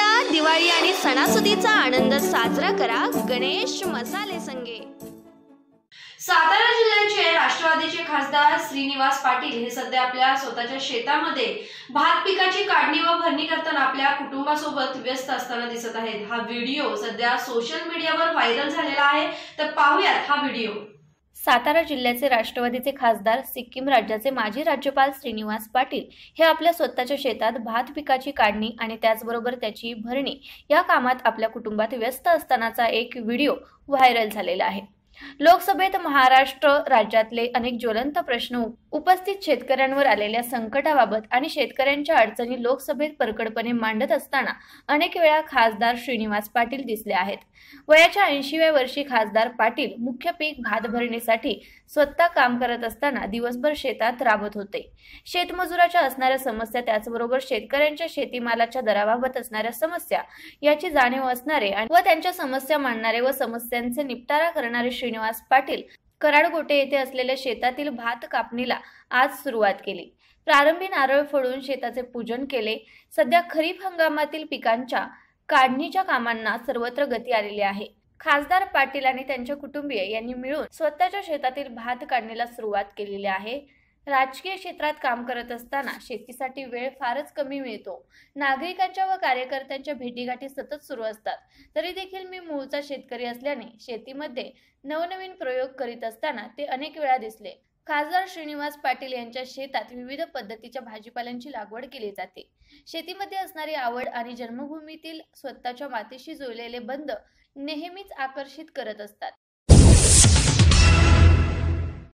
आता दिवाळी आणि सणासुदीचा आनंद साजरा करा गणेश मसाले संगे सातारा जिल्ह्याचे राष्ट्रवादीचे खासदार श्रीनिवास पाटील हे सध्या आपल्या स्वतःच्या शेतामध्ये भात पिकाची काढणी व भरणी करताना आपल्या कुटुंबासोबत व्यस्त असताना दिसत आहेत हा व्हिडिओ सध्या सोशल मीडियावर व्हायरल झालेला आहे तर पाहूयात हा व्हिडिओ सातारा जिल्ह्याचे राष्ट्रवादीचे खासदार सिक्कीम राज्याचे माजी राज्यपाल श्रीनिवास पाटील हे आपल्या स्वतःच्या शेतात भात पिकाची काढणी आणि त्याचबरोबर त्याची भरणी या कामात आपल्या कुटुंबात व्यस्त असतानाचा एक व्हिडिओ व्हायरल झालेला आहे लोकसभेत महाराष्ट्र राज्यातले अनेक ज्वलंत प्रश्न उपस्थित शेतकऱ्यांवर आलेल्या संकटाबाबत आणि शेतकऱ्यांच्या अडचणी लोकसभेत परकडपणे मांडत असताना अनेक वेळा खासदार श्रीनिवास पाटील दिसले आहेत वयाच्या ऐंशीव्या वर्षी खासदार पाटील मुख्य पीक भात भरणीसाठी स्वतः काम करत असताना दिवसभर शेतात राबत होते शेतमजुराच्या असणाऱ्या समस्या त्याचबरोबर शेतकऱ्यांच्या शेतीमालाच्या दराबाबत असणाऱ्या समस्या याची जाणीव असणारे व त्यांच्या समस्या मांडणारे व समस्यांचे निपटारा करणारे श्रीनिवास पाटील कराडगोटे येथे असलेल्या शेतातील भात कापणीला आज सुरुवात केली प्रारंभी नारळ फोडून शेताचे पूजन केले सध्या खरीप हंगामातील पिकांच्या काढणीच्या कामांना सर्वत्र गती आलेली आहे खासदार पाटील आणि त्यांच्या कुटुंबीय यांनी मिळून स्वतःच्या शेतातील भात काढणीला सुरुवात केलेली आहे राजकीय क्षेत्रात काम करत असताना शेतीसाठी वेळ फारच कमी मिळतो नागरिकांच्या व कार्यकर्त्यांच्या भेटीगाठी सतत सुरू असतात तरी देखील मी मूळचा शेतकरी असल्याने शेतीमध्ये नवनवीन प्रयोग करीत असताना ते अनेक वेळा दिसले खासदार श्रीनिवास पाटील यांच्या शेतात विविध पद्धतीच्या भाजीपाल्यांची लागवड केली जाते शेतीमध्ये असणारी आवड आणि जन्मभूमीतील स्वतःच्या मातीशी जुळलेले बंद नेहमीच आकर्षित करत असतात